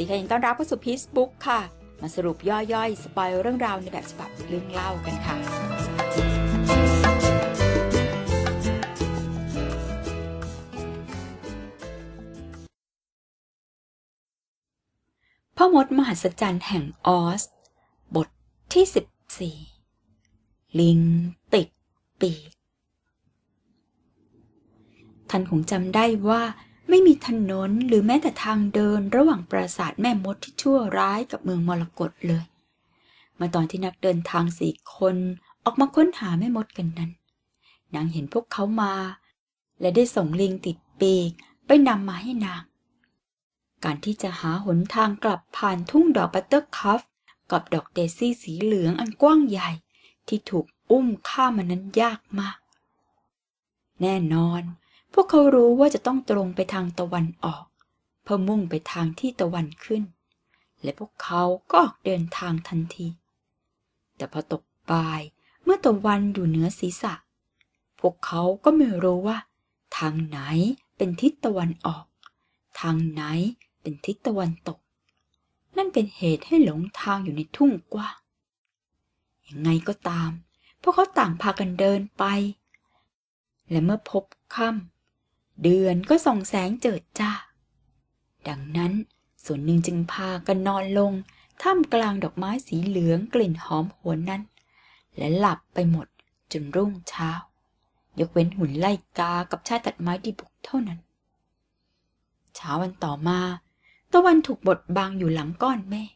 ดีค่ะยินต้อนรับเข้าสู่พีซบุ๊กค่ะ มาสรุปย่อยๆ สปอยเรื่องราว ในแบบฉบับเรื่องเล่ากันค่ะพ่อมดมหัศจรรย์แห่งออส บทที่ส4ิบี่ลิง ติดปีกท่านคงจำได้ว่าไม่มีถนนหรือแม้แต่ทางเดินระหว่างปราสาทแม่มดที่ชั่วร้ายกับเมืองมรกตเลย มาตอนที่นักเดินทางสี่คนออกมาค้นหาแม่มดกันนั้นนางเห็นพวกเขามา และได้ส่งลิงติดปีกไปนำมาให้นาง การที่จะหาหนทางกลับผ่านทุ่งดอกบัตเตอร์คัฟกับ ดอกเดซี่สีเหลืองอันกว้างใหญ่ ที่ถูกอุ้มข้ามมันนั้นยากมาก แน่นอนพวกเขารู้ว่าจะต้องตรงไปทางตะวันออก เพื่อมุ่งไปทางที่ตะวันขึ้น และพวกเขาก็ออกเดินทางทันที แต่พอตกบ่าย เมื่อตะวันอยู่เหนือศีรษะ พวกเขาก็ไม่รู้ว่า ทางไหนเป็นทิศตะวันออก ทางไหนเป็นทิศตะวันตก นั่นเป็นเหตุให้หลงทางอยู่ในทุ่งกว้างยังไงก็ตาม พวกเขาต่างพากันเดินไป และเมื่อพบค่ำเดือนก็ส่องแสงเจิดจ้า ดังนั้นส่วนหนึ่งจึงพากันนอนลงท่ามกลางดอกไม้สีเหลืองกลิ่นหอมหวนนั้น และหลับไปหมดจนรุ่งเช้ายกเว้นหุ่นไล่กากับชายตัดไม้ที่บุกเท่านั้นเช้าวันต่อมา ตะวันถูกบดบังอยู่หลังก้อนเมฆ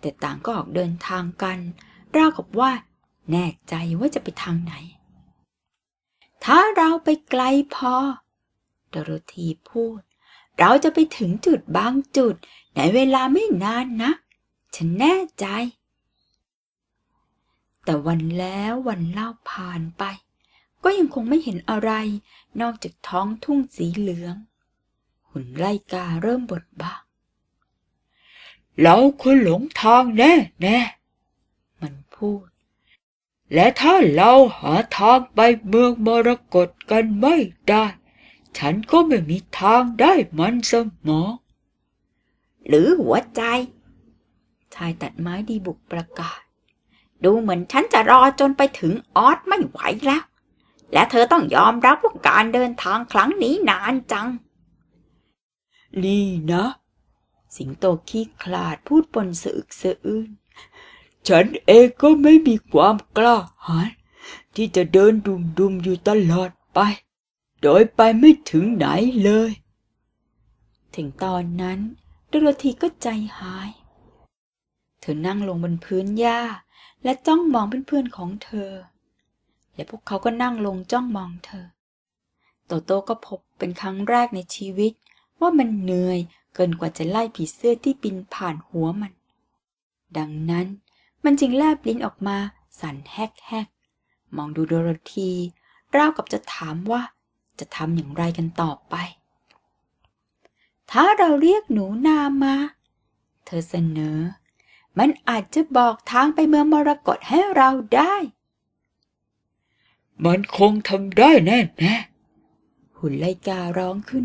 แต่ต่างก็ออกเดินทางกัน ราวกับว่าแน่ใจว่าจะไปทางไหน ถ้าเราไปไกลพอดอโรธีพูด เราจะไปถึงจุดบางจุด ในเวลาไม่นานนะ ฉันแน่ใจ แต่วันแล้ววันเล่าผ่านไป ก็ยังคงไม่เห็นอะไร นอกจากท้องทุ่งสีเหลือง หุ่นไล่กาเริ่มบทบ้าง เราคือหลงทางแน่แน่ มันพูด และถ้าเราหาทางไปเมืองมรกตกันไม่ได้ฉันก็ไม่มีทางได้มันสมองหรือหัวใจ ชายตัดไม้ดีบุกประกาศ ดูเหมือนฉันจะรอจนไปถึงออสไม่ไหวแล้ว และเธอต้องยอมรับว่าการเดินทางครั้งนี้นานจังนี่นะ สิงโตขี้คลาดพูดปนสะอึกสะอื้นฉันเองก็ไม่มีความกล้าหาญที่จะเดินดุมๆอยู่ตลอดไปโดยไปไม่ถึงไหนเลย ถึงตอนนั้นดโรธีก็ใจหาย เธอนั่งลงบนพื้นหญ้า และจ้องมองเพื่อนๆของเธอ และพวกเขาก็นั่งลงจ้องมองเธอ โตโต้ก็พบเป็นครั้งแรกในชีวิต ว่ามันเหนื่อยเกินกว่าจะไล่ผีเสื้อที่บินผ่านหัวมัน ดังนั้นมันจึงแลบลิ้นออกมาสั่นแฮกแฮกมองดูโดโรธีราวกับจะถามว่าจะทำอย่างไรกันต่อไป ถ้าเราเรียกหนูนามา เธอเสนอ มันอาจจะบอกทางไปเมืองมรกตให้เราได้ มันคงทำได้แน่แน่หุ่นไลการ้องขึ้น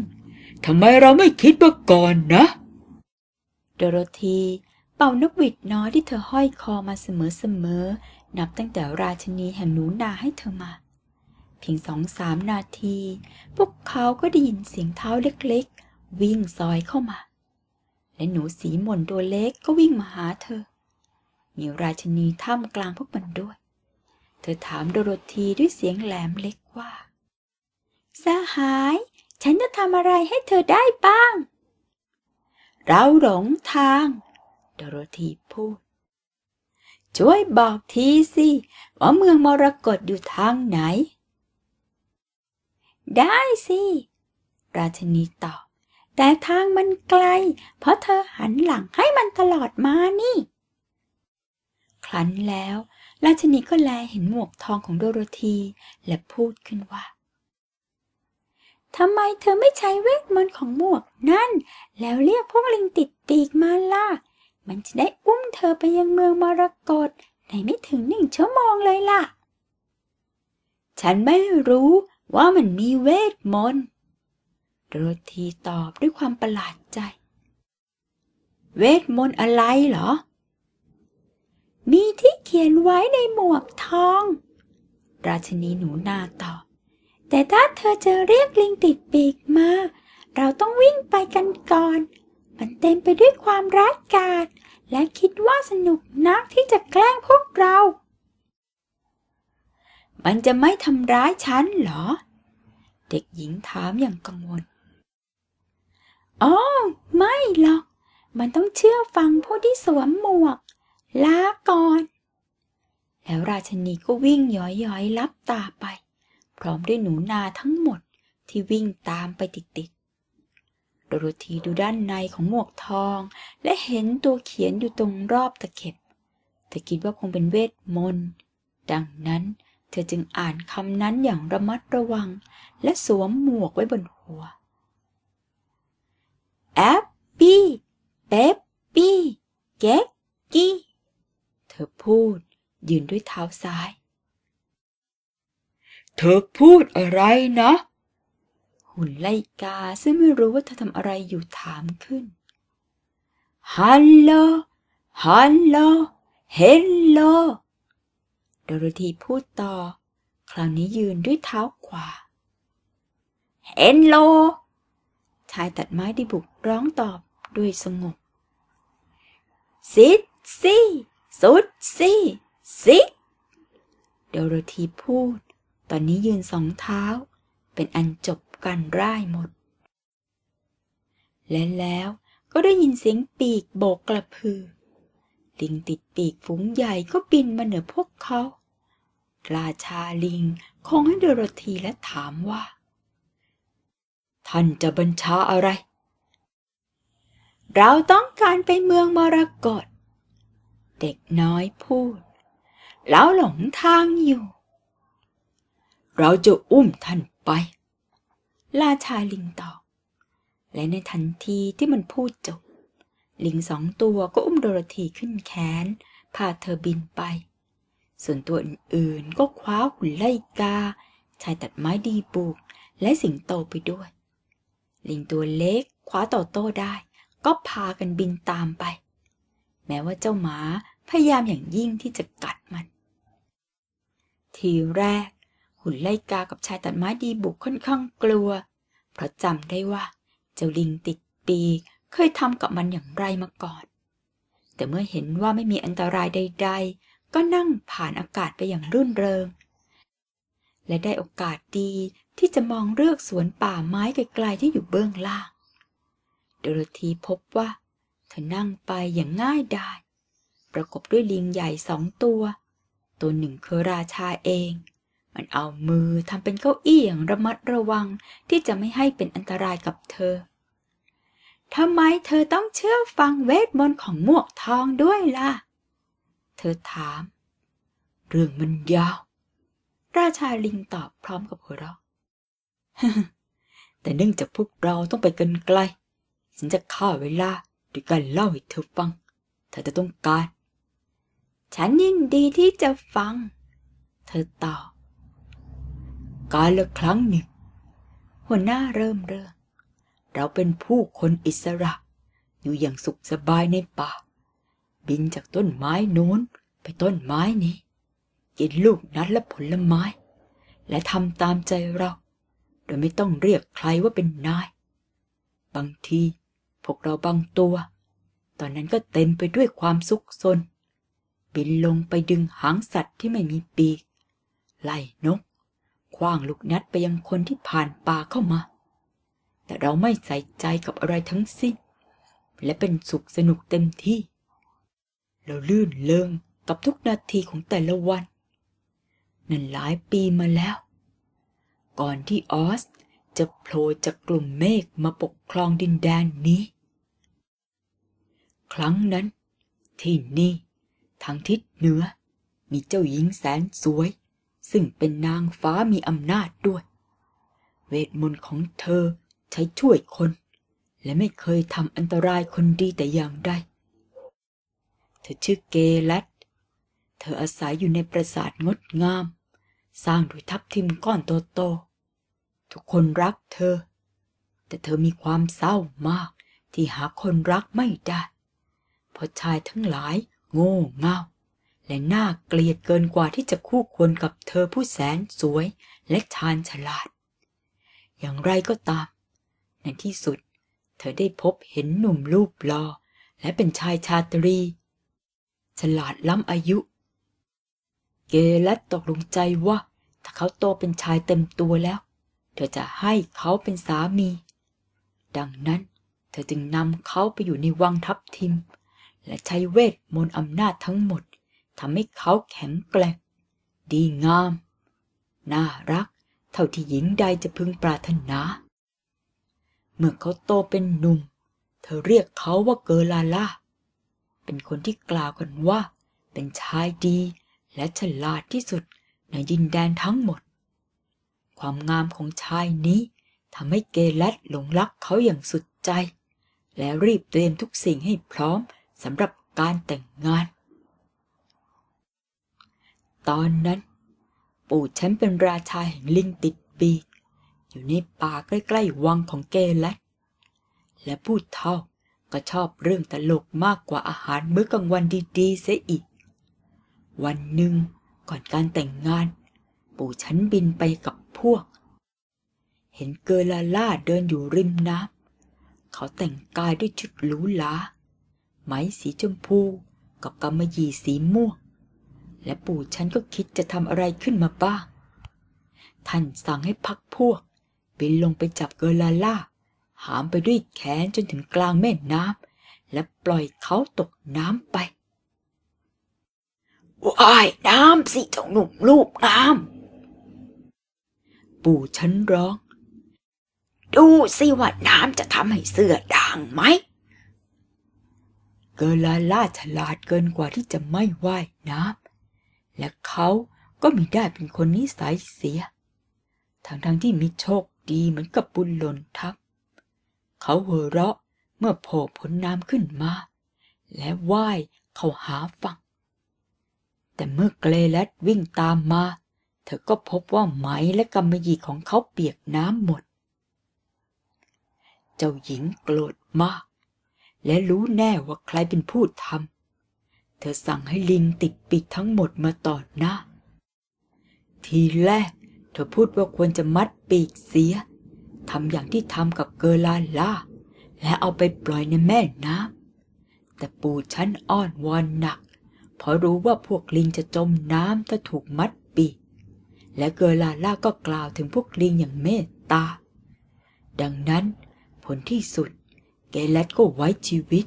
ทำไมเราไม่คิดมาก่อนนะ โดโรธีเป่านกหวีดน้อยที่เธอห้อยคอมาเสมอๆ นับตั้งแต่ราชนีแห่งหนูนาให้เธอมาพียงสองสามนาที พวกเขาก็ได้ยินเสียงเท้าเล็กๆ วิ่งซอยเข้ามา และหนูสีหม่นตัวเล็กก็วิ่งมาหาเธอ มีราชนีท่ามกลางพวกมันด้วย เธอถามโดโรธีด้วยเสียงแหลมเล็กว่า สหาย ฉันจะทำอะไรให้เธอได้บ้าง เราหลงทาง โดโรธีพูด ช่วยบอกทีสิว่าเมืองมรกตอยู่ทางไหนได้สิ ราชนีตอบ แต่ทางมันไกล เพราะเธอหันหลังให้มันตลอดมานี่ ครั้นแล้ว ราชนีก็แลเห็นหมวกทองของโดโรธีและพูดขึ้นว่า ทำไมเธอไม่ใช้เวทมนต์ของหมวกนั่น แล้วเรียกพวกลิงติดปีกมาล่ะ มันจะได้อุ้มเธอไปยังเมืองมรกตในไม่ถึงหนึ่งชั่วโมงเลยล่ะ ฉันไม่รู้ว่ามันมีเวทมนต์โรธีตอบด้วยความประหลาดใจ เวทมนต์อะไรเหรอ มีที่เขียนไว้ในหมวกทอง ราชนีหนูนาตอบ แต่ถ้าเธอเจอเรียกลิงติดปีกมา เราต้องวิ่งไปกันก่อน มันเต็มไปด้วยความร้ายกาจและคิดว่าสนุกนักที่จะแกล้งพวกเรามันจะไม่ทำร้ายฉันเหรอ เด็กหญิงถามอย่างกังวล อ๋อ ไม่หรอก มันต้องเชื่อฟังผู้ที่สวมหมวกลาก่อน แล้วราชนีก็วิ่งย้อยๆลับตาไป พร้อมด้วยหนูนาทั้งหมดที่วิ่งตามไปติดๆ โดโรธีดูด้านในของหมวกทอง และเห็นตัวเขียนอยู่ตรงรอบตะเข็บ แต่คิดว่าคงเป็นเวทมนต์ดังนั้นเธอจึงอ่านคำนั้นอย่างระมัดระวัง และสวมหมวกไว้บนหัวแอปปี้เป๊ปปี้แก๊กกี้ เธอพูดยืนด้วยเท้าซ้าย เธอพูดอะไรนะ หุ่นไล่กาซึ่งไม่รู้ว่าเธอทำอะไรอยู่ถามขึ้น ฮัลโหลฮัลโหลเฮลโหลดโรธีพูดต่อ คราวนี้ยืนด้วยเท้าขวาเอ็นโลชายตัดไม้ดิบุกร้องตอบด้วยสงบ ซิดซี่สุดซี่ซิดโดโรธีพูด ตอนนี้ยืนสองเท้า เป็นอันจบกันร่ายหมด และแล้วก็ได้ยินเสียงปีกโบกกระพือลิงติดปีกฝูงใหญ่ก็บินมาเหนือพวกเขา ราชาลิงคงให้โดโรธีและถามว่า ท่านจะบัญชาอะไร เราต้องการไปเมืองมรกตเด็กน้อยพูด แล้วหลงทางอยู่ เราจะอุ้มท่านไป ราชาลิงตอบและในทันทีที่มันพูดจบลิงสองตัวก็อุ้มโดโรธีขึ้นแขนพาเธอบินไป ส่วนตัวอื่นๆก็คว้าหุ่นไล่กา ชายตัดไม้ดีบุกและสิงโตไปด้วย ลิงตัวเล็กคว้าต่อโต้ได้ ก็พากันบินตามไป แม้ว่าเจ้าหมาพยายามอย่างยิ่งที่จะกัดมัน ทีแรก หุ่นไล่กากับชายตัดไม้ดีบุกค่อนข้างกลัวเพราะจำได้ว่าเจ้าลิงติดปีกเคยทำกับมันอย่างไรมาก่อน แต่เมื่อเห็นว่าไม่มีอันตรายใด ๆ ก็นั่งผ่านอากาศไปอย่างรื่นเริง และได้โอกาสดีที่จะมองเลือกสวนป่าไม้ไกลๆที่อยู่เบื้องล่าง โดโรธีพบว่า เธอนั่งไปอย่างง่ายดาย ประกบด้วยลิงใหญ่สองตัว ตัวหนึ่งคือราชาเอง มันเอามือทำเป็นเก้าอี้อย่างระมัดระวังที่จะไม่ให้เป็นอันตรายกับเธอทำไมเธอต้องเชื่อฟังเวทมนต์ของหมวกทองด้วยล่ะ เธอถาม เรื่องมันยาว ราชาลิงตอบพร้อมกับหัวเราะ แต่เนื่องจากพวกเราต้องไปกันไกลฉันจะฆ่าเวลาด้วยการเล่าให้เธอฟัง เธอจะต้อง การ ฉันยินดีที่จะฟัง เธอตอบการละครั้งหนึ่งหัวหน้าเริ่มเรื่องเราเป็นผู้คนอิสระอยู่อย่างสุขสบายในป่าบินจากต้นไม้โน้นไปต้นไม้นี้กินลูกนัดและผลไม้ และทำตามใจเรา โดยไม่ต้องเรียกใครว่าเป็นนาย บางที พวกเราบางตัว ตอนนั้นก็เต็มไปด้วยความสุขสน บินลงไปดึงหางสัตว์ที่ไม่มีปีก ไล่นกคว้างลูกนัดไปยังคนที่ผ่านป่าเข้ามาแต่เราไม่ใส่ใจกับอะไรทั้งสิ้น และเป็นสุขสนุกเต็มที่ เราลื่นเลิงกับทุกนาทีของแต่ละวัน นั่นหลายปีมาแล้ว ก่อนที่ออสจะโผล่จากกลุ่มเมฆมาปกครองดินแดนนี้ ครั้งนั้นที่นี่ ทางทิศเหนือ มีเจ้าหญิงแสนสวย ซึ่งเป็นนางฟ้ามีอำนาจด้วย เวทมนต์ของเธอใช้ช่วยคนและไม่เคยทำอันตรายคนดีแต่อย่างใดเธอชื่อเกลัด เธออาศัยอยู่ในปราสาทงดงาม สร้างโดยทัพทิมก้อนโตๆทุกคนรักเธอ แต่เธอมีความเศร้ามากที่หาคนรักไม่ได้ เพราะชายทั้งหลาย โง่เง่า และน่าเกลียดเกินกว่าที่จะคู่ควรกับเธอผู้แสนสวยและชาญฉลาด อย่างไรก็ตามในที่สุด เธอได้พบเห็นหนุ่มรูปลอและเป็นชายชาตรี ฉลาดล้ำอายุ เกลัดตกลงใจว่าถ้าเขาโตเป็นชายเต็มตัวแล้ว เธอจะให้เขาเป็นสามี ดังนั้น เธอจึงนำเขาไปอยู่ในวังทับทิม และใช้เวทมนต์อำนาจทั้งหมดทำให้เขาแข็งแกร่งดีงาม น่ารัก เท่าที่หญิงใดจะพึงปรารถนาเมื่อเขาโตเป็นหนุ่ม เธอเรียกเขาว่าเกลาล่า เป็นคนที่กล่าวกันว่าเป็นชายดีและฉลาดที่สุดในดินแดนทั้งหมด ความงามของชายนี้ทำให้เกลัดหลงรักเขาอย่างสุดใจ และรีบเตรียมทุกสิ่งให้พร้อมสำหรับการแต่งงาน ตอนนั้น ปู่ฉันเป็นราชาแห่งลิงติดปีอยู่ในป่าใกล้ ๆวังของเกและ และพูดเท่าก็ชอบเรื่องตลกมากกว่าอาหารมื้อกลางวันดีๆ เสียอีก วันหนึ่งก่อนการแต่งงาน ปู่ฉันบินไปกับพวก เห็นเกลาล่าเดินอยู่ริมน้ำเขาแต่งกายด้วยชุดหรูหราไหมสีชมพูกับกำมะหยี่สีม่วงและปู่ฉันก็คิดจะทำอะไรขึ้นมาบ้างท่านสั่งให้พักพวกบินลงไปจับเกลาล่า หามไปด้วยแขนจนถึงกลางแม่น้ำ และปล่อยเขาตกน้ำไปว่ายน้ำสิเจ้าหนุ่มรูปงาม ปู่ฉันร้อง ดูสิ ว่าน้ำจะทำให้เสื้อด่างไหม เกลาล่าฉลาดเกินกว่าที่จะไม่ว่ายน้ำ และเขาก็มีได้เป็นคนนิสัยเสีย ทั้งทั้งที่มีโชคดีเหมือนกับบุญหล่นทับเขาหัวเราะเมื่อโผล่พ้นน้ำขึ้นมา และว่ายเข้าหาฝั่งแต่เมื่อเกลแดวิ่งตามมา เธอก็พบว่าไม้และกำมะหยี่ของเขาเปียกน้ำหมด เจ้าหญิงโกรธมาก และรู้แน่ว่าใครเป็นผู้ทำเธอสั่งให้ลิงติดปีกทั้งหมดมาต่อหน้า ทีแรกเธอพูดว่าควรจะมัดปีกเสีย ทำอย่างที่ทำกับเกอลาล่าและเอาไปปล่อยในแม่น้ำ แต่ปู่ฉันอ้อนวอนหนัก เพราะรู้ว่าพวกลิงจะจมน้ำถ้าถูกมัดปีก และเกอลาล่าก็กล่าวถึงพวกลิงอย่างเมตตา ดังนั้นผลที่สุดเกเลตก็ไว้ชีวิต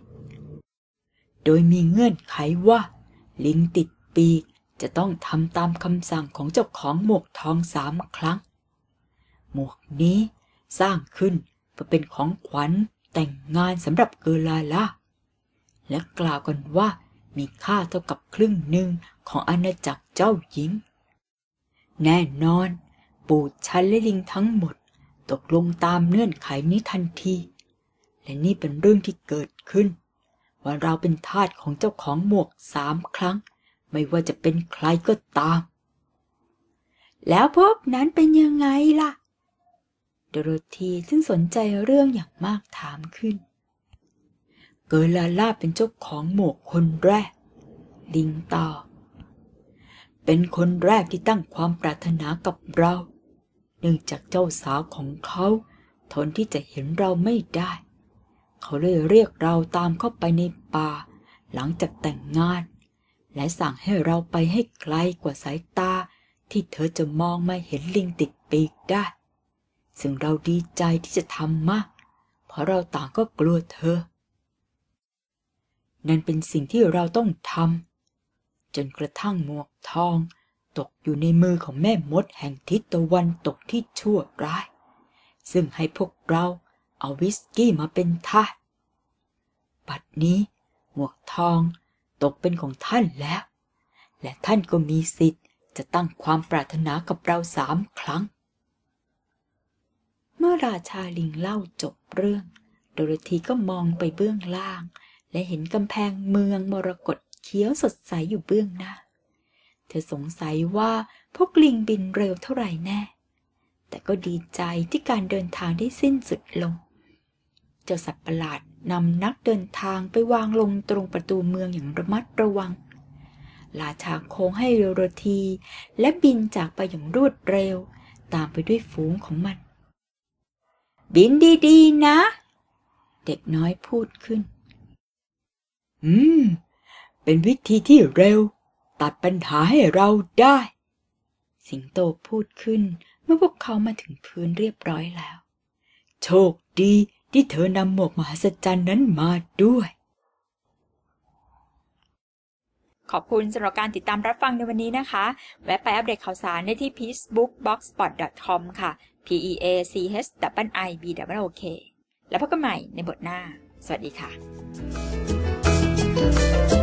โดยมีเงื่อนไขว่า ลิงติดปีกจะต้องทำตามคำสั่งของเจ้าของหมวกทองสามครั้ง หมวกนี้สร้างขึ้นเพื่อเป็นของขวัญแต่งงานสำหรับเกลาล่าและกล่าวกันว่ามีค่าเท่ากับครึ่งหนึ่งของอาณาจักรเจ้าหญิง แน่นอน ปู่ชันและลิงทั้งหมดตกลงตามเนื่อนไขนี้ทันที และนี่เป็นเรื่องที่เกิดขึ้นว่าเราเป็นทาสของเจ้าของหมวกสามครั้งไม่ว่าจะเป็นใครก็ตาม แล้วพวกนั้นเป็นยังไงล่ะโดโรธีซึ่งสนใจเรื่องอย่างมากถามขึ้น เกอลาล่าเป็นเจ้าของหมวกคนแรกลิงต่อ เป็นคนแรกที่ตั้งความปรารถนากับเรา เนื่องจากเจ้าสาวของเขาทนที่จะเห็นเราไม่ได้ เขาเลยเรียกเราตามเข้าไปในป่า หลังจากแต่งงานและสั่งให้เราไปให้ไกลกว่าสายตาที่เธอจะมองไม่เห็นลิงติดปีกได้ ซึ่งเราดีใจที่จะทำมาก เพราะเราต่างก็กลัวเธอ นั่นเป็นสิ่งที่เราต้องทำ จนกระทั่งหมวกทอง ตกอยู่ในมือของแม่มดแห่งทิศตะวันตกที่ชั่วร้าย ซึ่งให้พวกเราเอาวิสกี้มาเป็นท่าบัดนี้หมวกทองตกเป็นของท่านแล้ว และท่านก็มีสิทธิ์จะตั้งความปรารถนากับเราสามครั้ง เมื่อราชาลิงเล่าจบเรื่อง โดโรธีก็มองไปเบื้องล่าง และเห็นกำแพงเมืองมรกตเขียวสดใสอยู่เบื้องหน้า เธอสงสัยว่าพวกลิงบินเร็วเท่าไหร่แน่ แต่ก็ดีใจที่การเดินทางได้สิ้นสุดลง เจ้าสัตว์ประหลาดนำนักเดินทางไปวางลงตรงประตูเมืองอย่างระมัดระวังลาชาโค้งให้เรือรทีและบินจากไปอย่างรวดเร็วตามไปด้วยฝูงของมัน บินดีๆนะ เด็กน้อยพูดขึ้น อืม เป็นวิธีที่เร็วตัดปัญหาให้เราได้ สิงโตพูดขึ้น เมื่อพวกเขามาถึงพื้นเรียบร้อยแล้ว โชคดีที่เธอนำหมวกมหัศจรรย์นั้นมาด้วย ขอบคุณสำหรับการติดตามรับฟังในวันนี้นะคะ แวะไปอัปเดตข่าวสารได้ที่ peacebookboxspot.com ค่ะ p e a c h i b w o k แล้วพบกันใหม่ในบทหน้า สวัสดีค่ะ